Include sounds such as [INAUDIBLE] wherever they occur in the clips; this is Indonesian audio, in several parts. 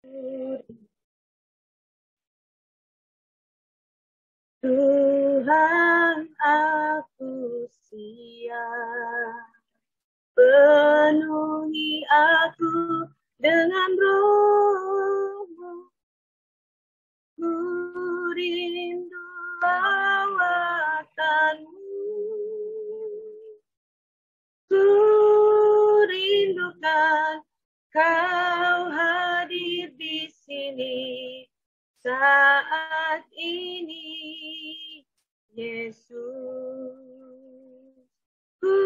Tuhan aku siap Penuhi aku dengan rohmu Ku rindu lawatanmu Ku rindukan kau ini, saat ini, Yesus. Ku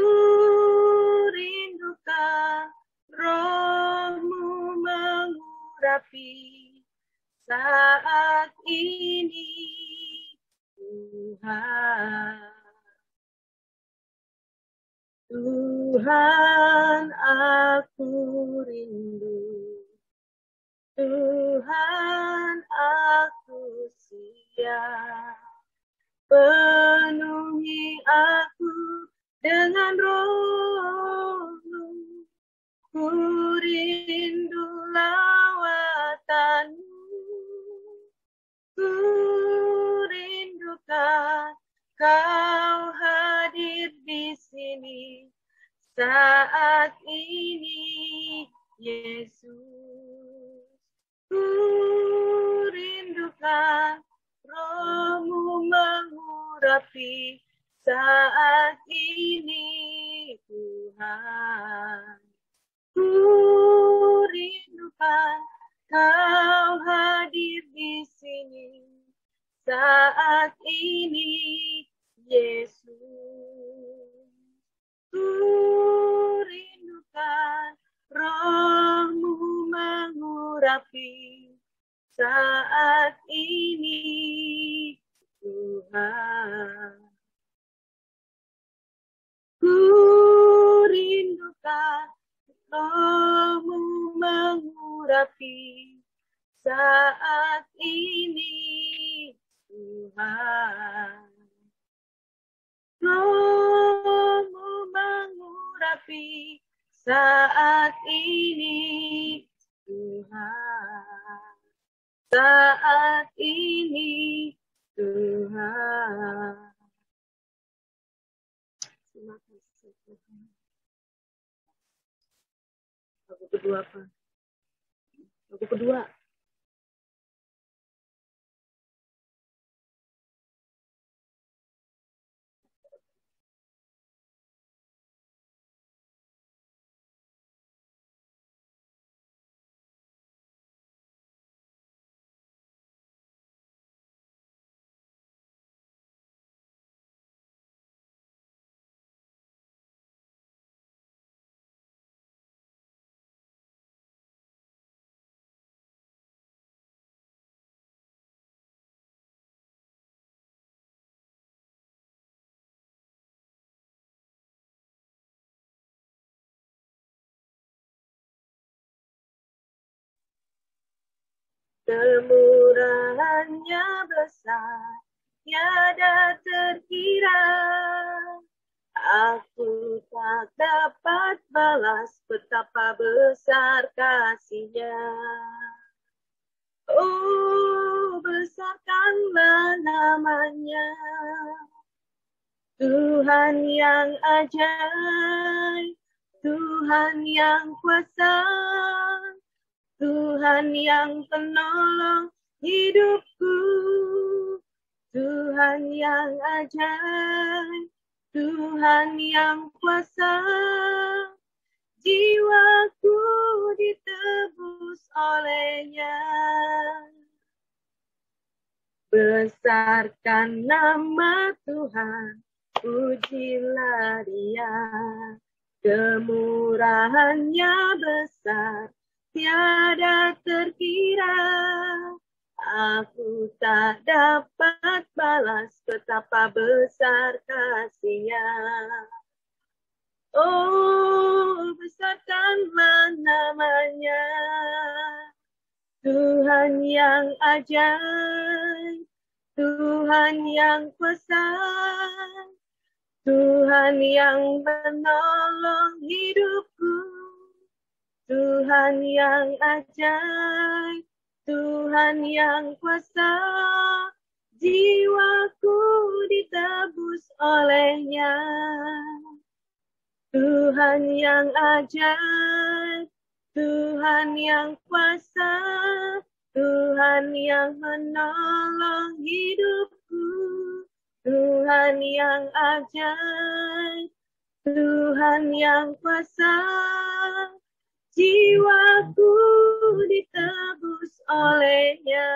rindukan rohmu mengurapi saat ini, Tuhan. Tuhan aku rindu Tuhan aku siap penuhi aku dengan rohmu ku rindu lawatanmu ku rindukan kau hadir di sini saat ini Yesus Ku rindukan rohmu mengurapi saat ini Tuhan. Ku rindukan kau hadir di sini saat ini Yesus. Ku rindukan rohmu mengurapi saat ini Tuhan ku rindukan rohmu mengurapi saat ini Tuhan rohmu mengurapi saat saat ini Tuhan saat ini Tuhan terima kasih aku kedua apa lagu kedua Kemurahannya besar, tiada terkira. Aku tak dapat balas betapa besar kasihnya. Oh, besarkanlah namanya. Tuhan yang ajaib, Tuhan yang kuasa. Tuhan yang penolong hidupku, Tuhan yang ajaib, Tuhan yang kuasa, jiwaku ditebus olehnya. Besarkan nama Tuhan, pujilah dia, kemurahannya besar, tiada terkira. Aku tak dapat balas betapa besar kasihnya. Oh, besarkanlah namanya. Tuhan yang ajaib, Tuhan yang kuasa, Tuhan yang menolong hidupku. Tuhan yang ajaib, Tuhan yang kuasa, jiwaku ditebus olehnya. Tuhan yang ajaib, Tuhan yang kuasa, Tuhan yang menolong hidupku, Tuhan yang ajaib, Tuhan yang kuasa, Jiwaku ditebus olehnya.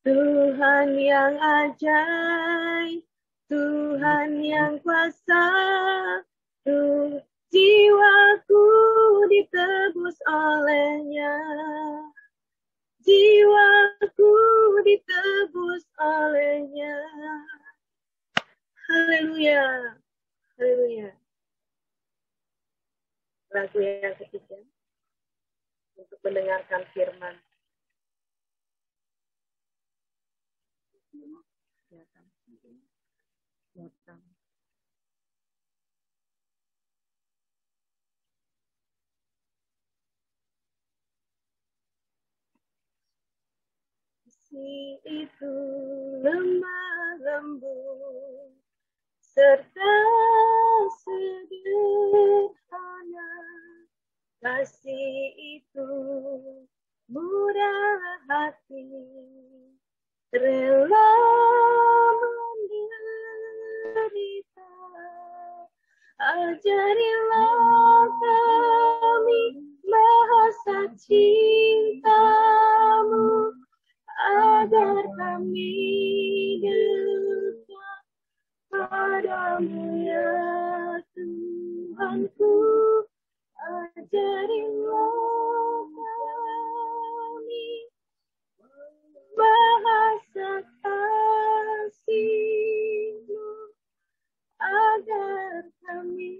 Tuhan yang ajaib, Tuhan yang kuasa, Tuh, jiwaku ditebus olehnya. Jiwaku ditebus olehnya. Haleluya. Haleluya lagu yang ketiga untuk mendengarkan firman. Datang. itu lemah lembut serta sederhana kasih itu murah hati rela menderita ajarilah kami bahasa cintamu agar kami dengar padamu ya Tuhanku ajarilah kami bahasa kasihmu agar kami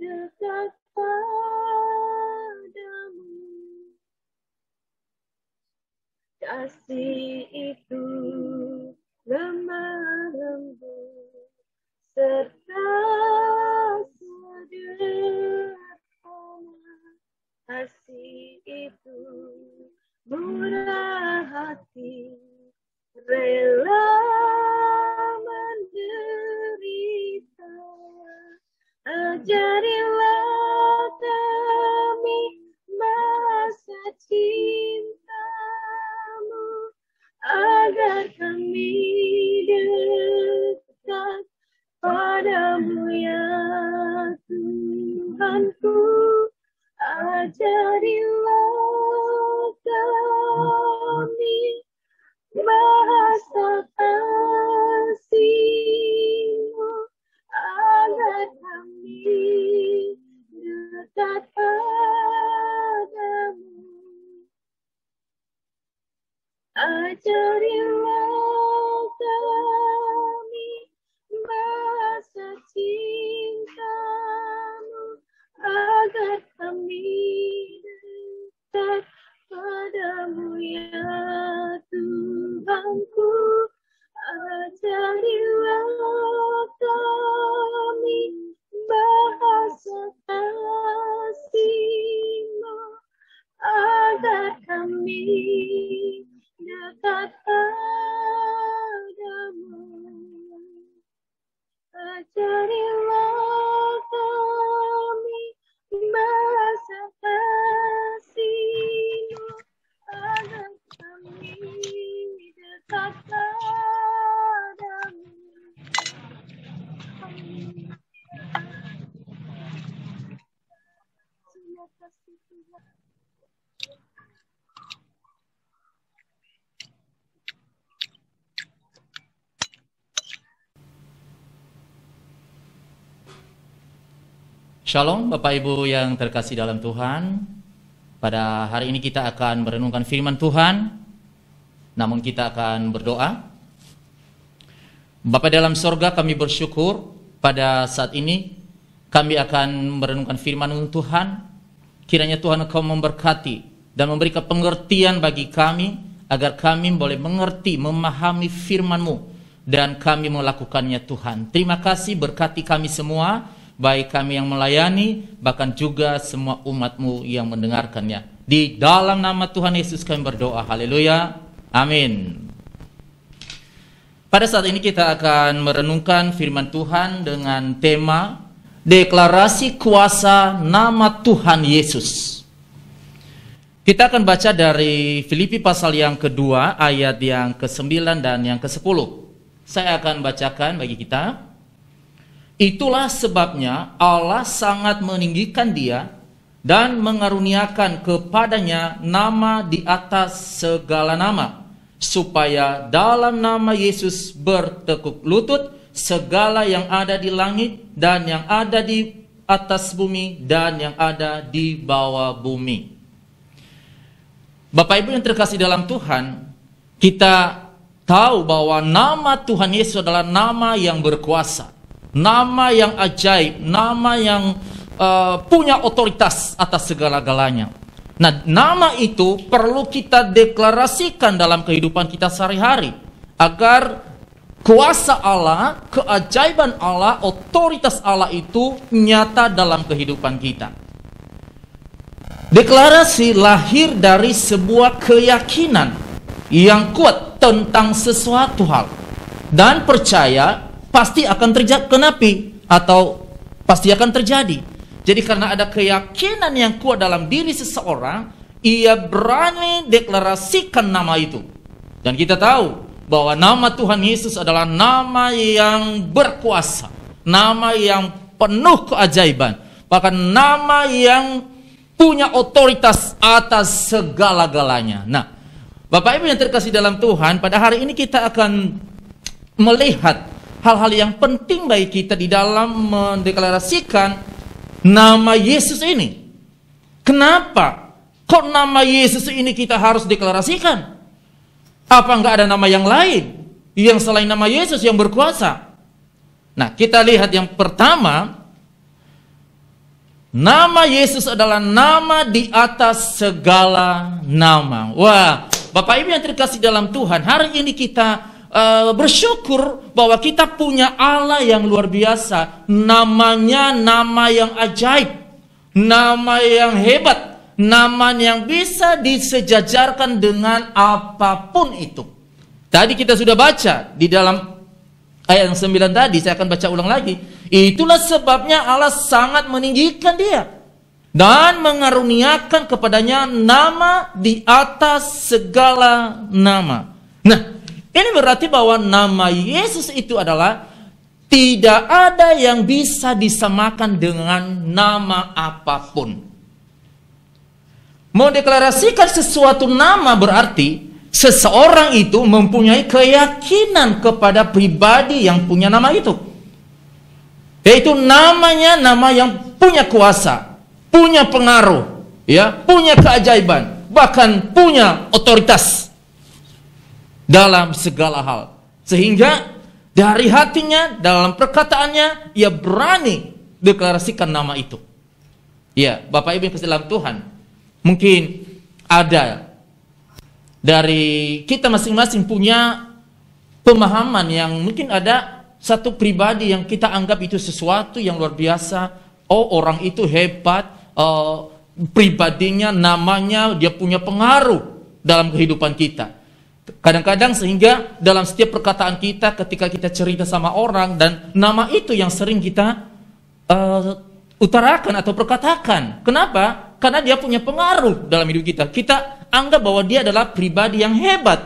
dekat padamu kasih Shalom Bapak Ibu yang terkasih dalam Tuhan. Pada hari ini kita akan merenungkan firman Tuhan. Namun kita akan berdoa. Bapak dalam sorga kami bersyukur pada saat ini kami akan merenungkan firman Tuhan. Kiranya Tuhan Engkau memberkati dan memberikan pengertian bagi kami agar kami boleh mengerti, memahami firman-Mu dan kami melakukannya Tuhan. Terima kasih berkati kami semua baik kami yang melayani, bahkan juga semua umatmu yang mendengarkannya. Di dalam nama Tuhan Yesus kami berdoa. Haleluya. Amin. Pada saat ini kita akan merenungkan firman Tuhan dengan tema Deklarasi Kuasa Nama Tuhan Yesus. Kita akan baca dari Filipi pasal yang kedua ayat yang ke-9 dan yang ke-10. Saya akan bacakan bagi kita. Itulah sebabnya Allah sangat meninggikan dia dan mengaruniakan kepadanya nama di atas segala nama, supaya dalam nama Yesus bertekuk lutut segala yang ada di langit dan yang ada di atas bumi dan yang ada di bawah bumi. Bapak Ibu yang terkasih dalam Tuhan, kita tahu bahwa nama Tuhan Yesus adalah nama yang berkuasa nama yang ajaib, nama yang uh, punya otoritas atas segala-galanya. Nah, nama itu perlu kita deklarasikan dalam kehidupan kita sehari-hari agar kuasa Allah, keajaiban Allah, otoritas Allah itu nyata dalam kehidupan kita. Deklarasi lahir dari sebuah keyakinan yang kuat tentang sesuatu hal dan percaya pasti akan terjadi kenapi atau pasti akan terjadi. Jadi karena ada keyakinan yang kuat dalam diri seseorang, ia berani deklarasikan nama itu. Dan kita tahu bahwa nama Tuhan Yesus adalah nama yang berkuasa, nama yang penuh keajaiban, bahkan nama yang punya otoritas atas segala-galanya. Nah, Bapak Ibu yang terkasih dalam Tuhan, pada hari ini kita akan melihat hal-hal yang penting bagi kita di dalam mendeklarasikan nama Yesus ini. Kenapa? Kok nama Yesus ini kita harus deklarasikan? Apa enggak ada nama yang lain yang selain nama Yesus yang berkuasa? Nah, kita lihat yang pertama, nama Yesus adalah nama di atas segala nama. Wah, Bapak Ibu yang terkasih dalam Tuhan, hari ini kita Eh, bersyukur bahwa kita punya Allah yang luar biasa, namanya nama yang ajaib, nama yang hebat, nama yang bisa disejajarkan dengan apapun itu. Tadi kita sudah baca di dalam ayat yang 9 tadi, saya akan baca ulang lagi. Itulah sebabnya Allah sangat meninggikan dia dan mengaruniakan kepadanya nama di atas segala nama. Nah, ini berarti bahwa nama Yesus itu adalah tidak ada yang bisa disamakan dengan nama apapun. mau deklarasikan sesuatu nama berarti seseorang itu mempunyai keyakinan kepada pribadi yang punya nama itu. Yaitu namanya nama yang punya kuasa, punya pengaruh, ya, punya keajaiban, bahkan punya otoritas dalam segala hal. Sehingga dari hatinya, dalam perkataannya, ia berani deklarasikan nama itu. Ya, Bapak Ibu yang kasih dalam Tuhan, mungkin ada dari kita masing-masing punya pemahaman yang mungkin ada satu pribadi yang kita anggap itu sesuatu yang luar biasa. Oh, orang itu hebat, uh, pribadinya, namanya, dia punya pengaruh dalam kehidupan kita. Kadang-kadang sehingga dalam setiap perkataan kita ketika kita cerita sama orang dan nama itu yang sering kita uh, utarakan atau perkatakan. Kenapa? Karena dia punya pengaruh dalam hidup kita. Kita anggap bahwa dia adalah pribadi yang hebat,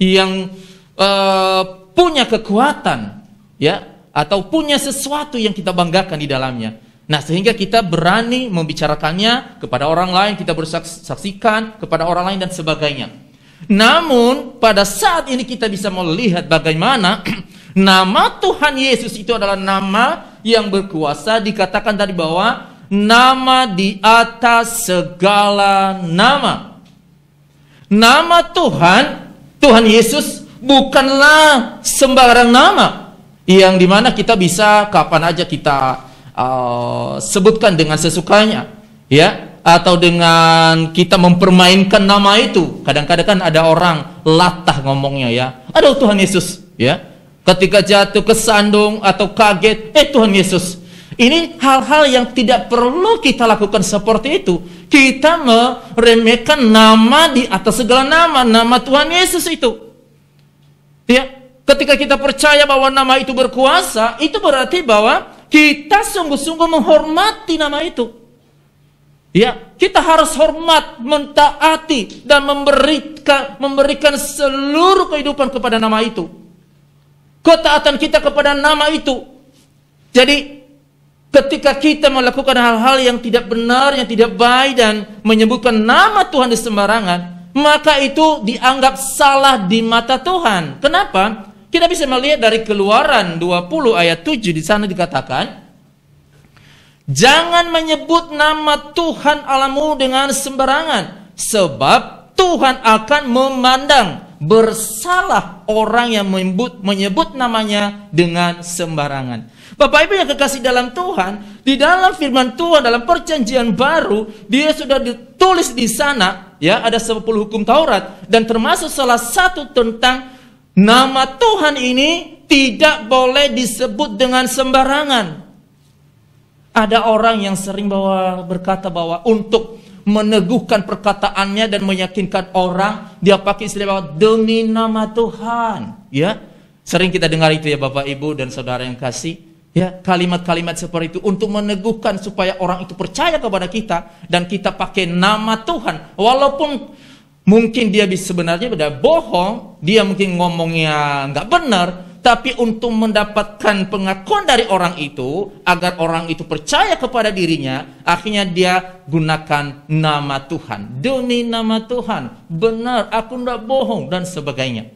yang uh, punya kekuatan, ya, atau punya sesuatu yang kita banggakan di dalamnya. Nah, sehingga kita berani membicarakannya kepada orang lain, kita bersaksikan kepada orang lain dan sebagainya. Namun pada saat ini kita bisa melihat bagaimana [CLEARS THROAT] nama Tuhan Yesus itu adalah nama yang berkuasa dikatakan tadi bahwa nama di atas segala nama. Nama Tuhan, Tuhan Yesus bukanlah sembarang nama yang dimana kita bisa kapan aja kita uh, sebutkan dengan sesukanya, ya atau dengan kita mempermainkan nama itu. Kadang-kadang kan ada orang latah ngomongnya ya. Aduh Tuhan Yesus ya. Ketika jatuh kesandung atau kaget, eh Tuhan Yesus. Ini hal-hal yang tidak perlu kita lakukan seperti itu. Kita meremehkan nama di atas segala nama, nama Tuhan Yesus itu. Ya, ketika kita percaya bahwa nama itu berkuasa, itu berarti bahwa kita sungguh-sungguh menghormati nama itu. Ya, kita harus hormat, mentaati dan memberikan memberikan seluruh kehidupan kepada nama itu. Ketaatan kita kepada nama itu. Jadi ketika kita melakukan hal-hal yang tidak benar, yang tidak baik dan menyebutkan nama Tuhan di sembarangan, maka itu dianggap salah di mata Tuhan. Kenapa? Kita bisa melihat dari Keluaran 20 ayat 7 di sana dikatakan, Jangan menyebut nama Tuhan Alamu dengan sembarangan. Sebab Tuhan akan memandang bersalah orang yang menyebut, menyebut namanya dengan sembarangan. Bapak Ibu yang kekasih dalam Tuhan, di dalam firman Tuhan dalam perjanjian baru, dia sudah ditulis di sana ya ada 10 hukum Taurat dan termasuk salah satu tentang nama Tuhan ini tidak boleh disebut dengan sembarangan. Ada orang yang sering bahwa berkata bahwa untuk meneguhkan perkataannya dan meyakinkan orang, dia pakai istilah bahwa demi nama Tuhan, ya. Sering kita dengar itu ya Bapak Ibu dan saudara yang kasih. Ya, kalimat-kalimat seperti itu untuk meneguhkan supaya orang itu percaya kepada kita dan kita pakai nama Tuhan. Walaupun mungkin dia sebenarnya beda bohong, dia mungkin ngomongnya nggak benar, tapi untuk mendapatkan pengakuan dari orang itu, agar orang itu percaya kepada dirinya, akhirnya dia gunakan nama Tuhan. Demi nama Tuhan, benar, aku tidak bohong, dan sebagainya.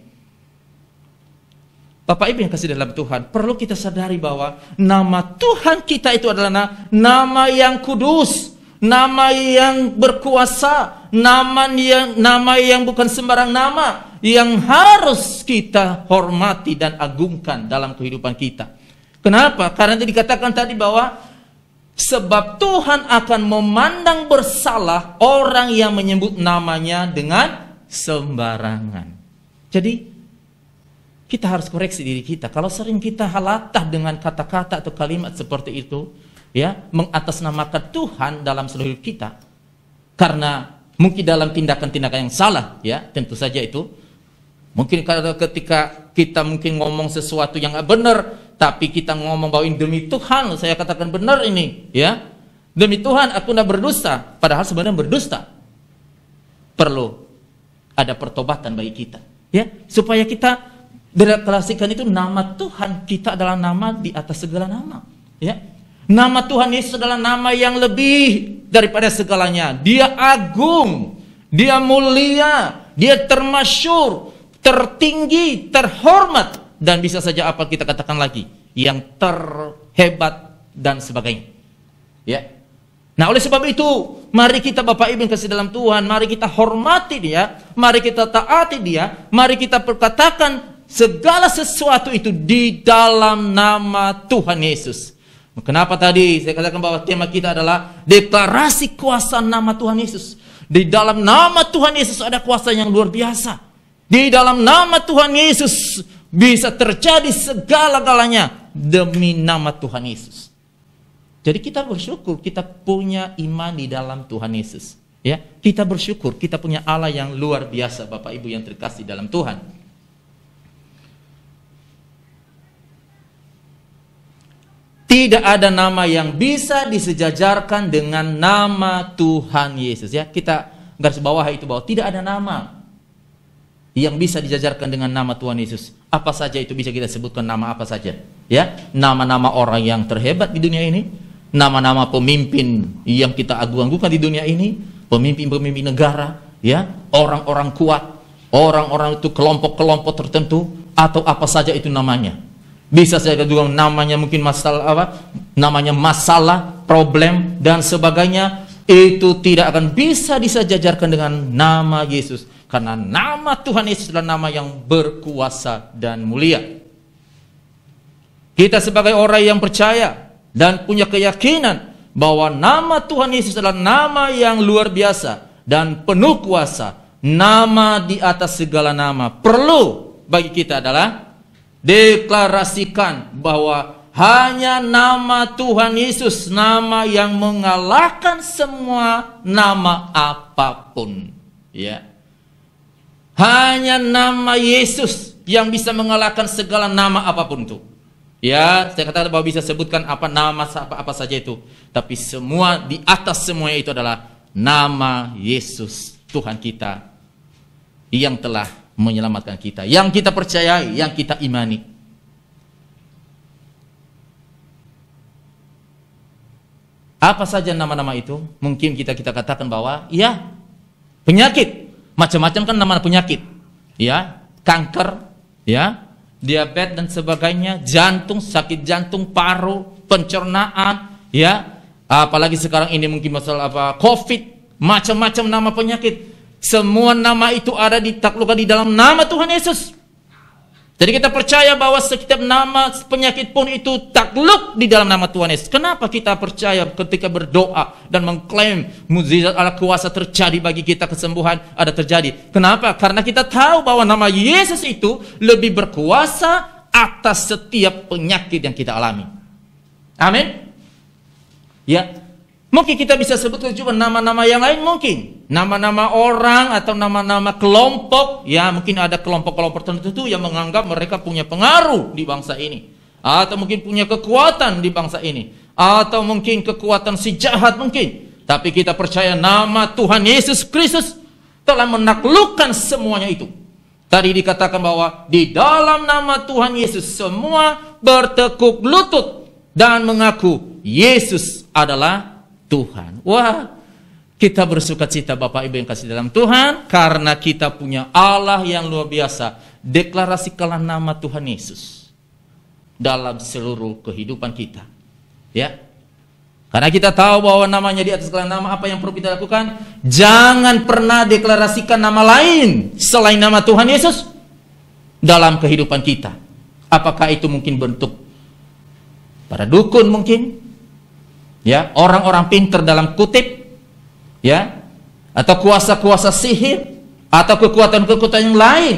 Bapak Ibu yang kasih dalam Tuhan, perlu kita sadari bahwa nama Tuhan kita itu adalah nama yang kudus nama yang berkuasa, nama yang nama yang bukan sembarang nama yang harus kita hormati dan agungkan dalam kehidupan kita. Kenapa? Karena tadi dikatakan tadi bahwa sebab Tuhan akan memandang bersalah orang yang menyebut namanya dengan sembarangan. Jadi kita harus koreksi diri kita. Kalau sering kita halatah dengan kata-kata atau kalimat seperti itu, ya mengatasnamakan Tuhan dalam seluruh hidup kita karena mungkin dalam tindakan-tindakan yang salah ya tentu saja itu mungkin ketika kita mungkin ngomong sesuatu yang benar tapi kita ngomong bahwa ini demi Tuhan saya katakan benar ini ya demi Tuhan aku tidak berdusta padahal sebenarnya berdusta perlu ada pertobatan bagi kita ya supaya kita deklarasikan itu nama Tuhan kita adalah nama di atas segala nama ya Nama Tuhan Yesus adalah nama yang lebih daripada segalanya. Dia agung, dia mulia, dia termasyur, tertinggi, terhormat dan bisa saja apa kita katakan lagi yang terhebat dan sebagainya. Ya. Nah, oleh sebab itu, mari kita Bapak Ibu yang kasih dalam Tuhan, mari kita hormati dia, mari kita taati dia, mari kita perkatakan segala sesuatu itu di dalam nama Tuhan Yesus. Kenapa tadi saya katakan bahwa tema kita adalah deklarasi kuasa nama Tuhan Yesus. Di dalam nama Tuhan Yesus ada kuasa yang luar biasa. Di dalam nama Tuhan Yesus bisa terjadi segala-galanya demi nama Tuhan Yesus. Jadi kita bersyukur kita punya iman di dalam Tuhan Yesus. Ya, kita bersyukur kita punya Allah yang luar biasa Bapak Ibu yang terkasih dalam Tuhan. Tidak ada nama yang bisa disejajarkan dengan nama Tuhan Yesus ya. Kita garis bawah itu bahwa tidak ada nama yang bisa dijajarkan dengan nama Tuhan Yesus. Apa saja itu bisa kita sebutkan nama apa saja, ya? Nama-nama orang yang terhebat di dunia ini, nama-nama pemimpin yang kita agung-agungkan di dunia ini, pemimpin-pemimpin negara, ya, orang-orang kuat, orang-orang itu kelompok-kelompok tertentu atau apa saja itu namanya. Bisa saja juga namanya mungkin masalah apa? Namanya masalah, problem dan sebagainya itu tidak akan bisa disejajarkan dengan nama Yesus karena nama Tuhan Yesus adalah nama yang berkuasa dan mulia. Kita sebagai orang yang percaya dan punya keyakinan bahwa nama Tuhan Yesus adalah nama yang luar biasa dan penuh kuasa, nama di atas segala nama. Perlu bagi kita adalah deklarasikan bahwa hanya nama Tuhan Yesus nama yang mengalahkan semua nama apapun ya hanya nama Yesus yang bisa mengalahkan segala nama apapun itu ya saya katakan bahwa bisa sebutkan apa nama apa apa saja itu tapi semua di atas semuanya itu adalah nama Yesus Tuhan kita yang telah menyelamatkan kita, yang kita percayai, yang kita imani. Apa saja nama-nama itu? Mungkin kita kita katakan bahwa ya penyakit macam-macam kan nama penyakit, ya kanker, ya diabetes dan sebagainya, jantung sakit jantung, paru, pencernaan, ya apalagi sekarang ini mungkin masalah apa covid, macam-macam nama penyakit semua nama itu ada ditaklukkan di dalam nama Tuhan Yesus. Jadi kita percaya bahwa setiap nama penyakit pun itu takluk di dalam nama Tuhan Yesus. Kenapa kita percaya ketika berdoa dan mengklaim mukjizat Allah kuasa terjadi bagi kita kesembuhan ada terjadi? Kenapa? Karena kita tahu bahwa nama Yesus itu lebih berkuasa atas setiap penyakit yang kita alami. Amin. Ya, Mungkin kita bisa sebutkan juga nama-nama yang lain mungkin. Nama-nama orang atau nama-nama kelompok. Ya mungkin ada kelompok-kelompok tertentu yang menganggap mereka punya pengaruh di bangsa ini. Atau mungkin punya kekuatan di bangsa ini. Atau mungkin kekuatan si jahat mungkin. Tapi kita percaya nama Tuhan Yesus Kristus telah menaklukkan semuanya itu. Tadi dikatakan bahwa di dalam nama Tuhan Yesus semua bertekuk lutut dan mengaku Yesus adalah Tuhan. Wah, kita bersuka cita Bapak Ibu yang kasih dalam Tuhan karena kita punya Allah yang luar biasa. Deklarasikanlah nama Tuhan Yesus dalam seluruh kehidupan kita. Ya. Karena kita tahu bahwa namanya di atas segala nama apa yang perlu kita lakukan? Jangan pernah deklarasikan nama lain selain nama Tuhan Yesus dalam kehidupan kita. Apakah itu mungkin bentuk para dukun mungkin, ya orang-orang pinter dalam kutip ya atau kuasa-kuasa sihir atau kekuatan-kekuatan yang lain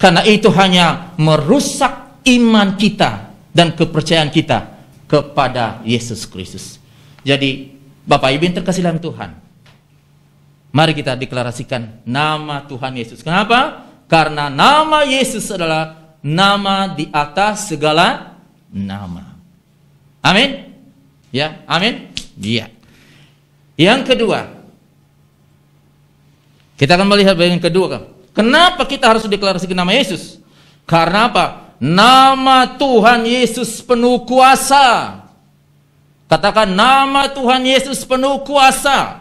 karena itu hanya merusak iman kita dan kepercayaan kita kepada Yesus Kristus jadi Bapak Ibu yang terkasih dalam Tuhan mari kita deklarasikan nama Tuhan Yesus kenapa? karena nama Yesus adalah nama di atas segala nama amin Ya, amin. Iya. Yang kedua, kita akan melihat bagian kedua. Kenapa kita harus deklarasikan nama Yesus? Karena apa? Nama Tuhan Yesus penuh kuasa. Katakan nama Tuhan Yesus penuh kuasa.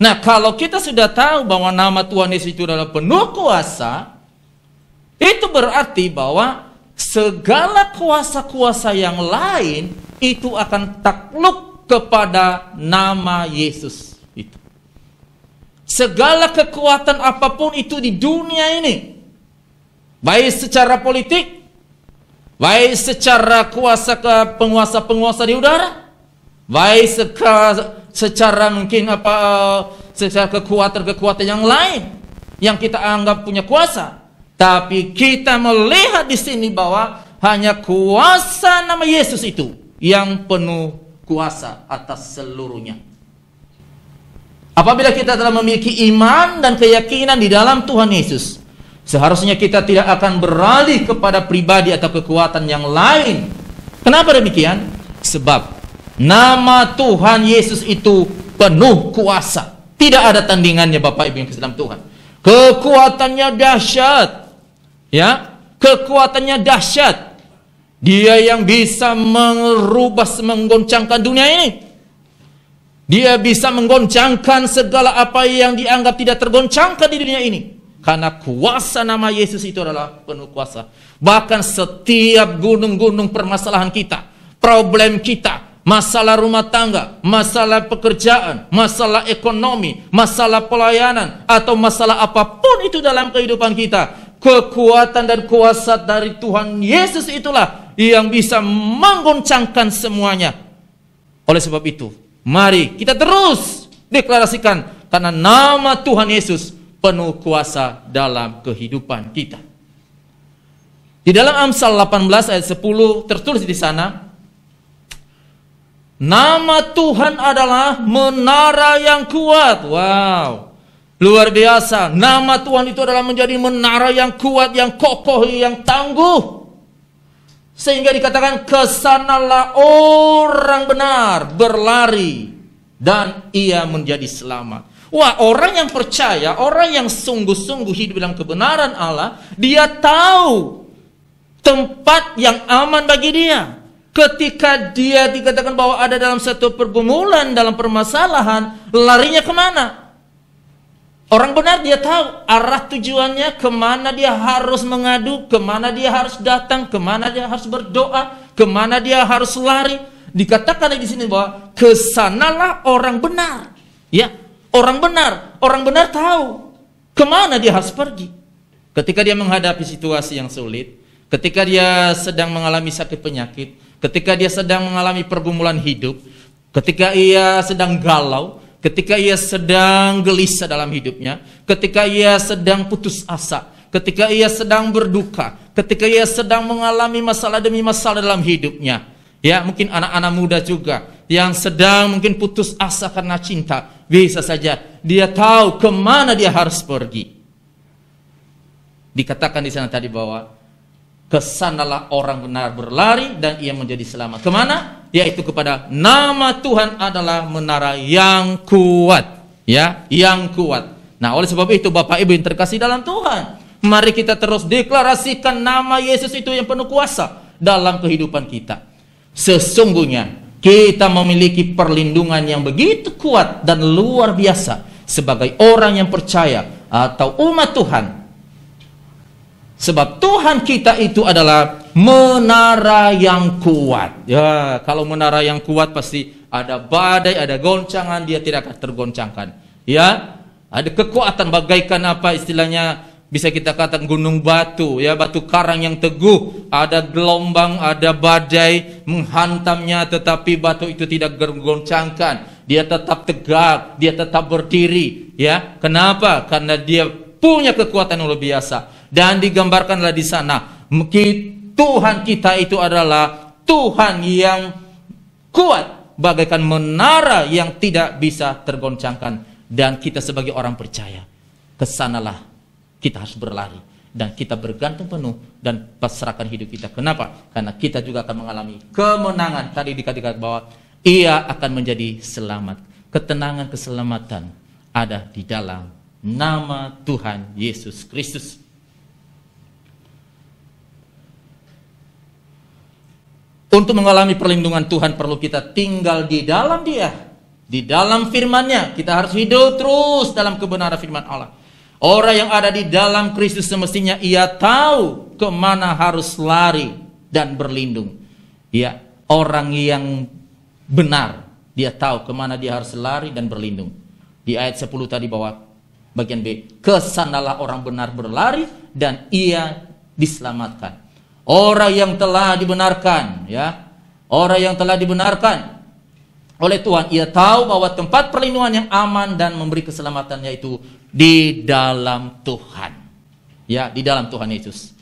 Nah, kalau kita sudah tahu bahwa nama Tuhan Yesus itu adalah penuh kuasa, itu berarti bahwa segala kuasa-kuasa yang lain itu akan takluk kepada nama Yesus itu. Segala kekuatan apapun itu di dunia ini, baik secara politik, baik secara kuasa ke penguasa-penguasa di udara, baik secara, secara mungkin apa secara kekuatan-kekuatan yang lain yang kita anggap punya kuasa. Tapi kita melihat di sini bahwa hanya kuasa nama Yesus itu yang penuh kuasa atas seluruhnya. Apabila kita telah memiliki iman dan keyakinan di dalam Tuhan Yesus, seharusnya kita tidak akan beralih kepada pribadi atau kekuatan yang lain. Kenapa demikian? Sebab nama Tuhan Yesus itu penuh kuasa. Tidak ada tandingannya Bapak Ibu yang ke dalam Tuhan. Kekuatannya dahsyat. Ya, kekuatannya dahsyat dia yang bisa merubah, menggoncangkan dunia ini. Dia bisa menggoncangkan segala apa yang dianggap tidak tergoncangkan di dunia ini. Karena kuasa nama Yesus itu adalah penuh kuasa. Bahkan setiap gunung-gunung permasalahan kita, problem kita, masalah rumah tangga, masalah pekerjaan, masalah ekonomi, masalah pelayanan, atau masalah apapun itu dalam kehidupan kita, Kekuatan dan kuasa dari Tuhan Yesus itulah yang bisa menggoncangkan semuanya. Oleh sebab itu, mari kita terus deklarasikan karena nama Tuhan Yesus penuh kuasa dalam kehidupan kita. Di dalam Amsal 18 ayat 10 tertulis di sana, Nama Tuhan adalah menara yang kuat. Wow. Luar biasa, nama Tuhan itu adalah menjadi menara yang kuat, yang kokoh, yang tangguh. Sehingga dikatakan kesanalah orang benar berlari dan ia menjadi selamat. Wah, orang yang percaya, orang yang sungguh-sungguh hidup dalam kebenaran Allah, dia tahu tempat yang aman bagi dia. Ketika dia dikatakan bahwa ada dalam satu pergumulan, dalam permasalahan, larinya kemana? Orang benar dia tahu arah tujuannya, kemana dia harus mengadu, kemana dia harus datang, kemana dia harus berdoa, kemana dia harus lari. Dikatakan di sini bahwa kesanalah orang benar. Ya, orang benar, orang benar tahu kemana dia harus pergi. Ketika dia menghadapi situasi yang sulit, ketika dia sedang mengalami sakit penyakit, ketika dia sedang mengalami pergumulan hidup, ketika ia sedang galau, ketika ia sedang gelisah dalam hidupnya, ketika ia sedang putus asa, ketika ia sedang berduka, ketika ia sedang mengalami masalah demi masalah dalam hidupnya. Ya, mungkin anak-anak muda juga yang sedang mungkin putus asa karena cinta, bisa saja dia tahu kemana dia harus pergi. Dikatakan di sana tadi bahwa kesanalah orang benar berlari dan ia menjadi selamat. Kemana? yaitu kepada nama Tuhan adalah menara yang kuat ya yang kuat nah oleh sebab itu Bapak Ibu yang terkasih dalam Tuhan mari kita terus deklarasikan nama Yesus itu yang penuh kuasa dalam kehidupan kita sesungguhnya kita memiliki perlindungan yang begitu kuat dan luar biasa sebagai orang yang percaya atau umat Tuhan sebab Tuhan kita itu adalah menara yang kuat. Ya, kalau menara yang kuat pasti ada badai, ada goncangan, dia tidak akan tergoncangkan. Ya, ada kekuatan bagaikan apa istilahnya bisa kita katakan gunung batu ya batu karang yang teguh ada gelombang ada badai menghantamnya tetapi batu itu tidak goncangkan dia tetap tegak dia tetap berdiri ya kenapa karena dia punya kekuatan yang luar biasa dan digambarkanlah di sana Tuhan kita itu adalah Tuhan yang kuat bagaikan menara yang tidak bisa tergoncangkan dan kita sebagai orang percaya kesanalah kita harus berlari dan kita bergantung penuh dan pasrahkan hidup kita. Kenapa? Karena kita juga akan mengalami kemenangan. Tadi dikatakan bahwa ia akan menjadi selamat. Ketenangan keselamatan ada di dalam nama Tuhan Yesus Kristus. Untuk mengalami perlindungan Tuhan perlu kita tinggal di dalam dia. Di dalam firmannya. Kita harus hidup terus dalam kebenaran firman Allah. Orang yang ada di dalam Kristus semestinya ia tahu kemana harus lari dan berlindung. Ya, orang yang benar dia tahu kemana dia harus lari dan berlindung. Di ayat 10 tadi bahwa bagian B, kesanalah orang benar berlari dan ia diselamatkan orang yang telah dibenarkan ya orang yang telah dibenarkan oleh Tuhan ia tahu bahwa tempat perlindungan yang aman dan memberi keselamatan yaitu di dalam Tuhan ya di dalam Tuhan Yesus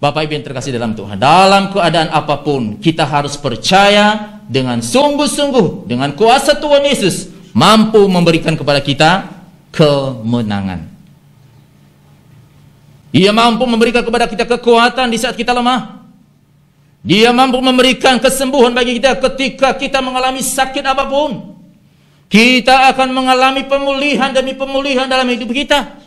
Bapak Ibu yang terkasih dalam Tuhan dalam keadaan apapun kita harus percaya dengan sungguh-sungguh dengan kuasa Tuhan Yesus mampu memberikan kepada kita kemenangan ia mampu memberikan kepada kita kekuatan di saat kita lemah. Dia mampu memberikan kesembuhan bagi kita ketika kita mengalami sakit apapun. Kita akan mengalami pemulihan demi pemulihan dalam hidup kita.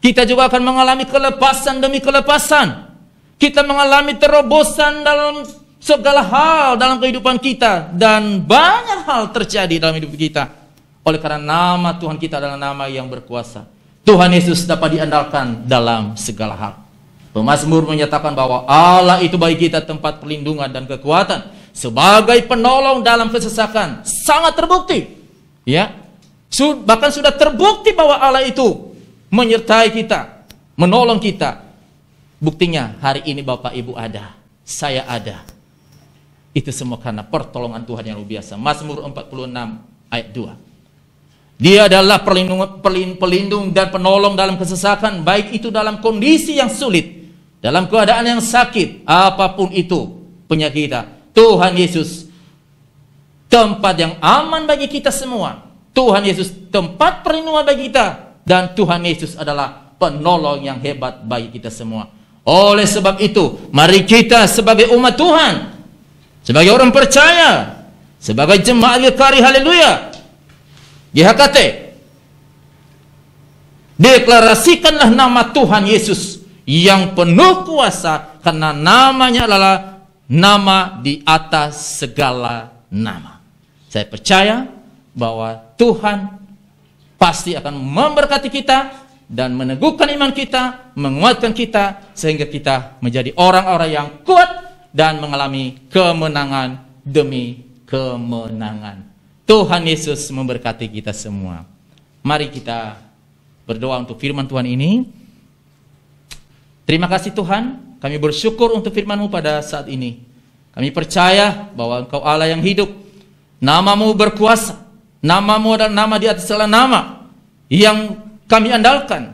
Kita juga akan mengalami kelepasan demi kelepasan. Kita mengalami terobosan dalam segala hal dalam kehidupan kita dan banyak hal terjadi dalam hidup kita. Oleh karena nama Tuhan kita adalah nama yang berkuasa. Tuhan Yesus dapat diandalkan dalam segala hal. Pemazmur menyatakan bahwa Allah itu bagi kita tempat perlindungan dan kekuatan sebagai penolong dalam kesesakan. Sangat terbukti. Ya. Bahkan sudah terbukti bahwa Allah itu menyertai kita, menolong kita. Buktinya hari ini Bapak Ibu ada, saya ada. Itu semua karena pertolongan Tuhan yang luar biasa. Mazmur 46 ayat 2. Dia adalah pelindung dan penolong dalam kesesakan, baik itu dalam kondisi yang sulit, dalam keadaan yang sakit, apapun itu penyakit kita. Tuhan Yesus tempat yang aman bagi kita semua. Tuhan Yesus tempat perlindungan bagi kita dan Tuhan Yesus adalah penolong yang hebat bagi kita semua. Oleh sebab itu, mari kita sebagai umat Tuhan, sebagai orang percaya, sebagai jemaat Kari Haleluya, GHKT. Deklarasikanlah nama Tuhan Yesus yang penuh kuasa karena namanya adalah nama di atas segala nama. Saya percaya bahwa Tuhan pasti akan memberkati kita dan meneguhkan iman kita, menguatkan kita sehingga kita menjadi orang-orang yang kuat dan mengalami kemenangan demi kemenangan. Tuhan Yesus memberkati kita semua. Mari kita berdoa untuk firman Tuhan ini. Terima kasih Tuhan, kami bersyukur untuk firman-Mu pada saat ini. Kami percaya bahwa Engkau Allah yang hidup. Namamu berkuasa. Namamu adalah nama di atas segala nama yang kami andalkan.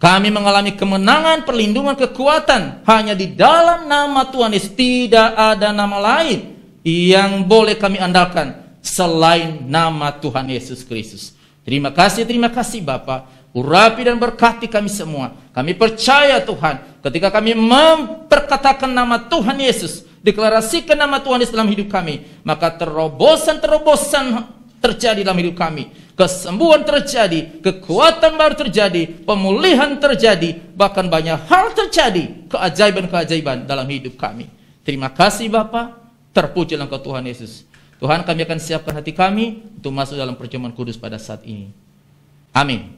Kami mengalami kemenangan, perlindungan, kekuatan hanya di dalam nama Tuhan Yesus. Tidak ada nama lain yang boleh kami andalkan selain nama Tuhan Yesus Kristus. Terima kasih, terima kasih Bapak. Urapi dan berkati kami semua. Kami percaya Tuhan ketika kami memperkatakan nama Tuhan Yesus. Deklarasikan nama Tuhan Yesus dalam hidup kami. Maka terobosan-terobosan terjadi dalam hidup kami. Kesembuhan terjadi, kekuatan baru terjadi, pemulihan terjadi, bahkan banyak hal terjadi, keajaiban-keajaiban dalam hidup kami. Terima kasih Bapak, terpujilah engkau Tuhan Yesus. Tuhan kami akan siapkan hati kami untuk masuk dalam perjamuan kudus pada saat ini. Amin.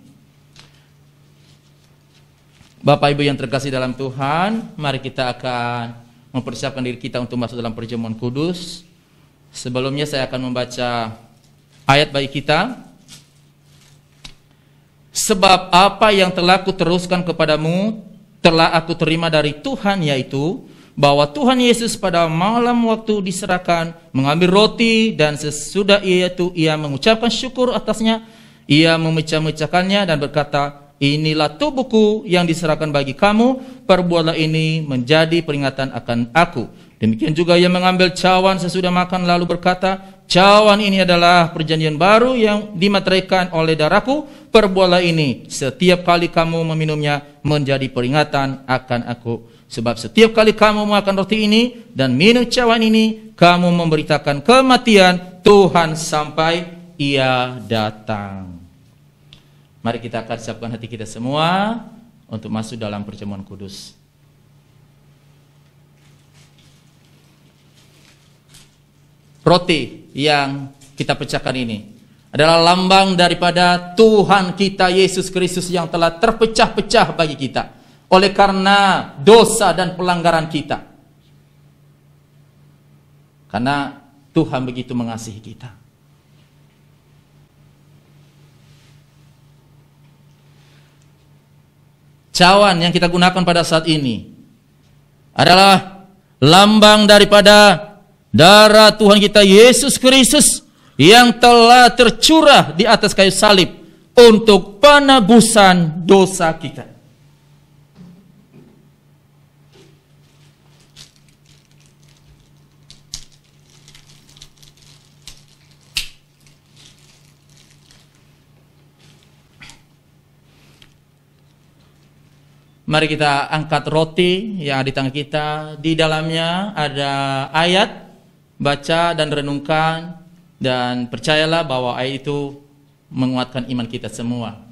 Bapak Ibu yang terkasih dalam Tuhan, mari kita akan mempersiapkan diri kita untuk masuk dalam perjamuan kudus. Sebelumnya saya akan membaca ayat bagi kita. Sebab apa yang telah kuteruskan kepadamu telah aku terima dari Tuhan yaitu bahwa Tuhan Yesus pada malam waktu diserahkan mengambil roti dan sesudah ia itu ia mengucapkan syukur atasnya ia memecah-mecahkannya dan berkata inilah tubuhku yang diserahkan bagi kamu perbuatlah ini menjadi peringatan akan aku demikian juga ia mengambil cawan sesudah makan lalu berkata cawan ini adalah perjanjian baru yang dimateraikan oleh darahku perbuatlah ini setiap kali kamu meminumnya menjadi peringatan akan aku Sebab setiap kali kamu makan roti ini dan minum cawan ini, kamu memberitakan kematian Tuhan sampai ia datang. Mari kita akan siapkan hati kita semua untuk masuk dalam perjamuan kudus. Roti yang kita pecahkan ini adalah lambang daripada Tuhan kita Yesus Kristus yang telah terpecah-pecah bagi kita oleh karena dosa dan pelanggaran kita. Karena Tuhan begitu mengasihi kita. Cawan yang kita gunakan pada saat ini adalah lambang daripada darah Tuhan kita Yesus Kristus yang telah tercurah di atas kayu salib untuk penebusan dosa kita. Mari kita angkat roti yang di tangan kita. Di dalamnya ada ayat, baca dan renungkan dan percayalah bahwa ayat itu menguatkan iman kita semua.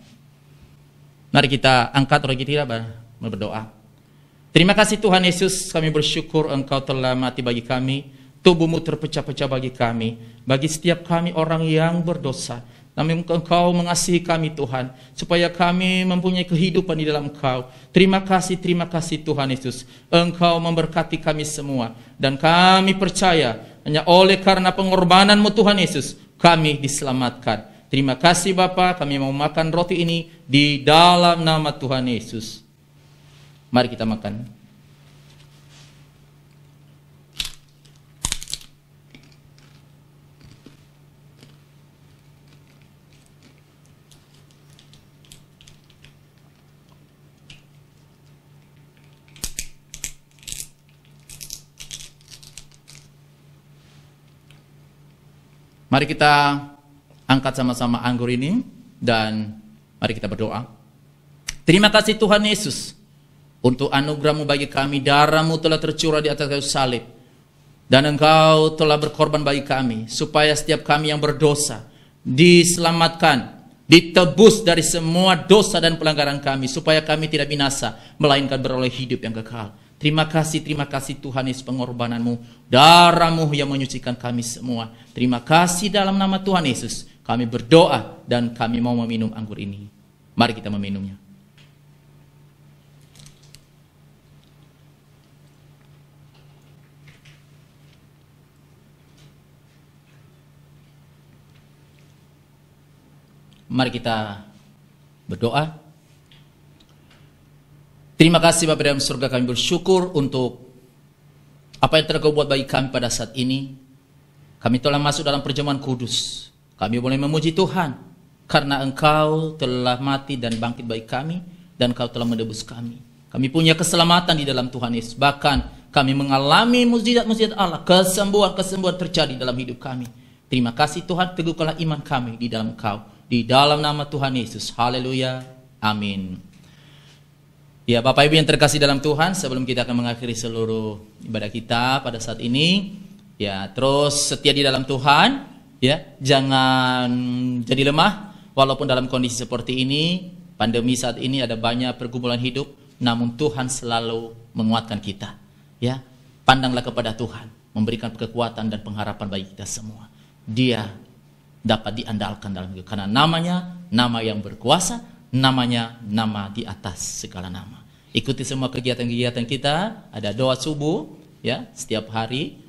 Mari kita angkat roti kita berdoa. Terima kasih Tuhan Yesus, kami bersyukur Engkau telah mati bagi kami, tubuhmu terpecah-pecah bagi kami, bagi setiap kami orang yang berdosa. Namun engkau mengasihi kami Tuhan, supaya kami mempunyai kehidupan di dalam engkau. Terima kasih, terima kasih Tuhan Yesus. Engkau memberkati kami semua. Dan kami percaya, hanya oleh karena pengorbananmu Tuhan Yesus, kami diselamatkan. Terima kasih Bapa, kami mau makan roti ini di dalam nama Tuhan Yesus. Mari kita makan. Mari kita angkat sama-sama anggur ini dan mari kita berdoa. Terima kasih Tuhan Yesus untuk anugerahmu bagi kami. Darahmu telah tercurah di atas kayu salib. Dan engkau telah berkorban bagi kami. Supaya setiap kami yang berdosa diselamatkan ditebus dari semua dosa dan pelanggaran kami supaya kami tidak binasa melainkan beroleh hidup yang kekal. Terima kasih, terima kasih Tuhan Yesus pengorbananmu. Darahmu yang menyucikan kami semua. Terima kasih dalam nama Tuhan Yesus. Kami berdoa dan kami mau meminum anggur ini. Mari kita meminumnya. Mari kita berdoa. Terima kasih Bapak dalam surga kami bersyukur untuk apa yang telah kau buat bagi kami pada saat ini. Kami telah masuk dalam perjamuan kudus. Kami boleh memuji Tuhan karena engkau telah mati dan bangkit bagi kami dan kau telah menebus kami. Kami punya keselamatan di dalam Tuhan Yesus. Bahkan kami mengalami mujizat-mujizat Allah, kesembuhan-kesembuhan terjadi dalam hidup kami. Terima kasih Tuhan, teguhkanlah iman kami di dalam Kau. Di dalam nama Tuhan Yesus. Haleluya. Amin. Ya, Bapak Ibu yang terkasih dalam Tuhan, sebelum kita akan mengakhiri seluruh ibadah kita pada saat ini, ya, terus setia di dalam Tuhan, ya, jangan jadi lemah walaupun dalam kondisi seperti ini, pandemi saat ini ada banyak pergumulan hidup, namun Tuhan selalu menguatkan kita, ya. Pandanglah kepada Tuhan, memberikan kekuatan dan pengharapan bagi kita semua. Dia dapat diandalkan dalam hidup karena namanya nama yang berkuasa namanya nama di atas segala nama. Ikuti semua kegiatan-kegiatan kita, ada doa subuh ya setiap hari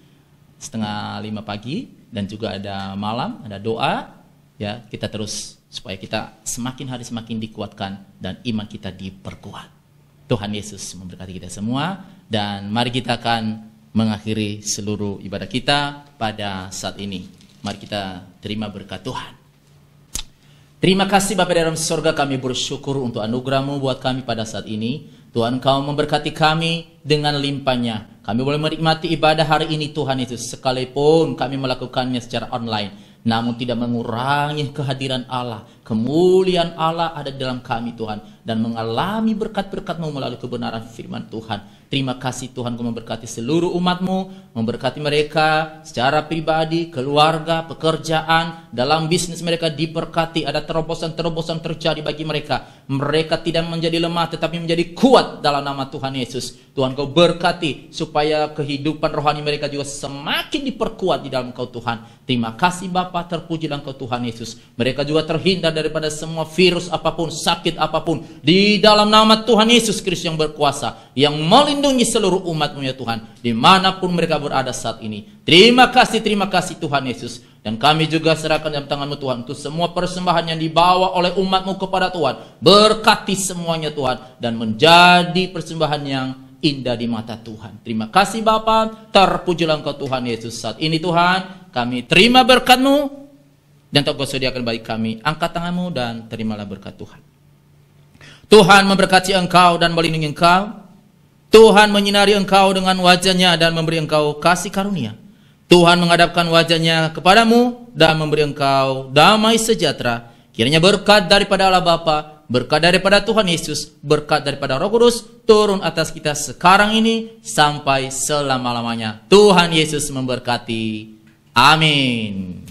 setengah lima pagi dan juga ada malam ada doa ya kita terus supaya kita semakin hari semakin dikuatkan dan iman kita diperkuat. Tuhan Yesus memberkati kita semua dan mari kita akan mengakhiri seluruh ibadah kita pada saat ini. Mari kita terima berkat Tuhan. Terima kasih Bapak dalam sorga kami bersyukur untuk anugerahmu buat kami pada saat ini. Tuhan kau memberkati kami dengan limpahnya. Kami boleh menikmati ibadah hari ini Tuhan itu sekalipun kami melakukannya secara online. Namun tidak mengurangi kehadiran Allah. Kemuliaan Allah ada dalam kami Tuhan. Dan mengalami berkat-berkatmu melalui kebenaran firman Tuhan. Terima kasih Tuhan kau memberkati seluruh umatmu, memberkati mereka secara pribadi, keluarga, pekerjaan, dalam bisnis mereka diberkati, ada terobosan-terobosan terjadi bagi mereka mereka tidak menjadi lemah tetapi menjadi kuat dalam nama Tuhan Yesus. Tuhan kau berkati supaya kehidupan rohani mereka juga semakin diperkuat di dalam kau Tuhan. Terima kasih Bapa terpuji dalam kau Tuhan Yesus. Mereka juga terhindar daripada semua virus apapun, sakit apapun. Di dalam nama Tuhan Yesus Kristus yang berkuasa, yang melindungi seluruh umat-Mu ya Tuhan. Dimanapun mereka berada saat ini. Terima kasih, terima kasih Tuhan Yesus. Dan kami juga serahkan dalam tanganmu Tuhan untuk semua persembahan yang dibawa oleh umatmu kepada Tuhan. Berkati semuanya Tuhan dan menjadi persembahan yang indah di mata Tuhan. Terima kasih Bapa, terpujilah engkau Tuhan Yesus saat ini Tuhan. Kami terima berkatmu dan tak kau sediakan bagi kami. Angkat tanganmu dan terimalah berkat Tuhan. Tuhan memberkati engkau dan melindungi engkau. Tuhan menyinari engkau dengan wajahnya dan memberi engkau kasih karunia. Tuhan menghadapkan wajahnya kepadamu dan memberi engkau damai sejahtera. Kiranya berkat daripada Allah Bapa, berkat daripada Tuhan Yesus, berkat daripada Roh Kudus turun atas kita sekarang ini sampai selama-lamanya. Tuhan Yesus memberkati. Amin.